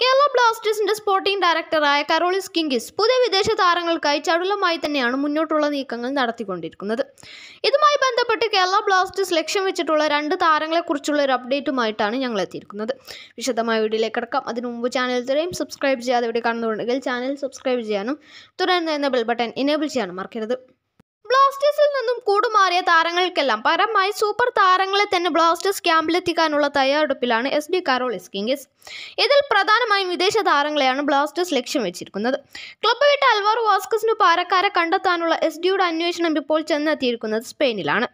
കേരള ബ്ലാസ്റ്റേഴ്സിന്റെ സ്പോർട്ടിംഗ് ഡയറക്ടറായ കരോളിസ് കിങ്കിസ് പുതിയ വിദേശ താരങ്ങൾക്കായി ചടുലമായി തന്നെയാണ് മുന്നോട്ടുള്ള നീക്കങ്ങൾ നടത്തിക്കൊണ്ടിരിക്കുന്നത് ഇതുമായി ബന്ധപ്പെട്ട് കേരള ബ്ലാസ്റ്റേഴ്സ് ലക്ഷ്യം വെച്ചിട്ടുള്ള രണ്ട് താരങ്ങളെക്കുറിച്ചുള്ള ഒരു അപ്ഡേറ്റുമായിട്ടാണ് ഞങ്ങൾ എത്തിയിരിക്കുന്നത് വിശദമായ വീഡിയോയിലേക്ക് കിടക്കാം അതിനു മുമ്പ് ചാനൽ തരെയും സബ്സ്ക്രൈബ് ചെയ്യാതെ ഇവിടെ കാണുന്നുണ്ടെങ്കിൽ ചാനൽ സബ്സ്ക്രൈബ് ചെയ്യാനും തുടർന്ന് എന്ന ബെൽ ബട്ടൺ എനേബിൾ ചെയ്യാനും മറക്കരുത് ബ്ലാസ്റ്റേഴ്സിൽ നിന്നും കൂടുമാറിയ താരങ്ങൾക്കെല്ലാം പരമായി സൂപ്പർ താരങ്ങളെ തന്നെ ബ്ലാസ്റ്റേഴ്സ് ക്യാമ്പിലെത്തിക്കാനുള്ള തയ്യാറെടുപ്പിലാണ് എസ് ഡി കാരോളിസ് കിങ്സ് ഇതിൽ പ്രധാനമായും വിദേശ താരങ്ങളെയാണ് ബ്ലാസ്റ്റേഴ്സ് ലക്ഷ്യം വെച്ചിരിക്കുന്നത് ക്ലബ് വിട്ട അൽവാർ വാസ്കസിന് പാരക്കാരെ കണ്ടെത്താനുള്ള എസ് ഡിയുടെ അന്വേഷണം ഇപ്പോൾ ചെന്നെത്തിയിരിക്കുന്നത് സ്പെയിനിലാണ്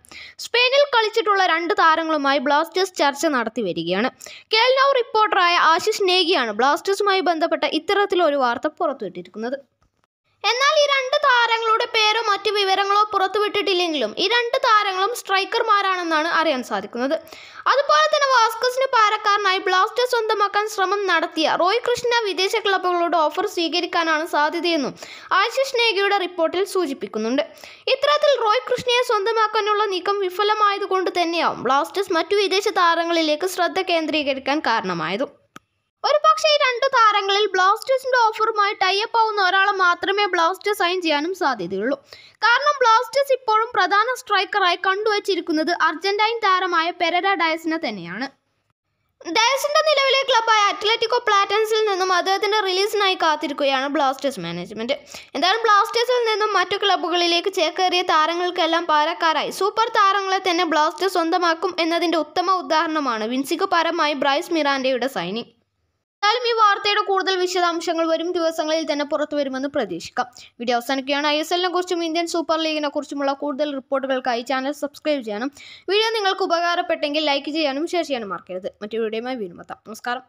സ്പെയിനിൽ കളിച്ചിട്ടുള്ള രണ്ട് താരങ്ങളുമായി ബ്ലാസ്റ്റേഴ്സ് ചർച്ച നടത്തി വരികയാണ് കേൾനോ റിപ്പോർട്ടറായ ആശിഷ് നേഗിയാണ് ബ്ലാസ്റ്റേഴ്സുമായി ബന്ധപ്പെട്ട ഇത്തരത്തിലൊരു വാർത്ത പുറത്തുവിട്ടിരിക്കുന്നത് എന്നാൽ ഈ രണ്ട് മറ്റ് വിവരങ്ങളോ പുറത്തുവിട്ടിട്ടില്ലെങ്കിലും ഈ രണ്ട് താരങ്ങളും സ്ട്രൈക്കർമാരാണെന്നാണ് അറിയാൻ സാധിക്കുന്നത് അതുപോലെ തന്നെ വാസ്കസിന് പാരക്കാരനായി ബ്ലാസ്റ്റേഴ്സ് സ്വന്തമാക്കാൻ ശ്രമം നടത്തിയ റോയ് കൃഷ്ണ വിദേശ ക്ലബ്ബുകളോട് ഓഫർ സ്വീകരിക്കാനാണ് സാധ്യതയെന്നും ആശിഷ് നേഗയുടെ റിപ്പോർട്ടിൽ സൂചിപ്പിക്കുന്നുണ്ട് ഇത്തരത്തിൽ റോയ് കൃഷ്ണയെ സ്വന്തമാക്കാനുള്ള നീക്കം വിഫലമായതുകൊണ്ട് തന്നെയാവും ബ്ലാസ്റ്റേഴ്സ് മറ്റു വിദേശ താരങ്ങളിലേക്ക് ശ്രദ്ധ കേന്ദ്രീകരിക്കാൻ കാരണമായതും ഒരു പക്ഷേ രണ്ട് താരങ്ങളിൽ ബ്ലാസ്റ്റേഴ്സിന്റെ ഓഫറുമായി ടൈപ്പ് ആവുന്ന ഒരാളെ മാത്രമേ ബ്ലാസ്റ്റേഴ്സ് സൈൻ ചെയ്യാനും സാധ്യതയുള്ളൂ കാരണം ബ്ലാസ്റ്റേഴ്സ് ഇപ്പോഴും പ്രധാന സ്ട്രൈക്കറായി കണ്ടുവച്ചിരിക്കുന്നത് അർജന്റൈൻ താരമായ പെരര ഡയസിനെ തന്നെയാണ് ഡയസിന്റെ നിലവിലെ ക്ലബായ അത്ലറ്റിക്കോ പ്ലാറ്റൻസിൽ നിന്നും അദ്ദേഹത്തിന്റെ റിലീസിനായി കാത്തിരിക്കുകയാണ് ബ്ലാസ്റ്റേഴ്സ് മാനേജ്മെന്റ് എന്തായാലും ബ്ലാസ്റ്റേഴ്സിൽ നിന്നും മറ്റു ക്ലബ്ബുകളിലേക്ക് ചേക്കേറിയ താരങ്ങൾക്കെല്ലാം പാലക്കാരായി സൂപ്പർ താരങ്ങളെ തന്നെ ബ്ലാസ്റ്റേഴ്സ് സ്വന്തമാക്കും എന്നതിന്റെ ഉത്തമ ഉദാഹരണമാണ് വിൻസിക്ക് പരമായി ബ്രൈസ് മിറാൻഡയുടെ സൈനിങ് എന്തായാലും ഈ വാർത്തയുടെ കൂടുതൽ വിശദാംശങ്ങൾ വരും ദിവസങ്ങളിൽ തന്നെ പുറത്തു വരുമെന്ന് പ്രതീക്ഷിക്കാം വീഡിയോ അവസാനിക്കുകയാണ് ഐ എസ് എല്ലിനെ കുറിച്ചും ഇന്ത്യൻ സൂപ്പർ ലീഗിനെ കുറിച്ചുമുള്ള കൂടുതൽ റിപ്പോർട്ടുകൾക്കായി ചാനൽ സബ്സ്ക്രൈബ് ചെയ്യണം വീഡിയോ നിങ്ങൾക്ക് ഉപകാരപ്പെട്ടെങ്കിൽ ലൈക്ക് ചെയ്യാനും ഷെയർ ചെയ്യാനും മറക്കരുത് മറ്റു വീഡിയോയുമായി വീണ്ടും നമസ്കാരം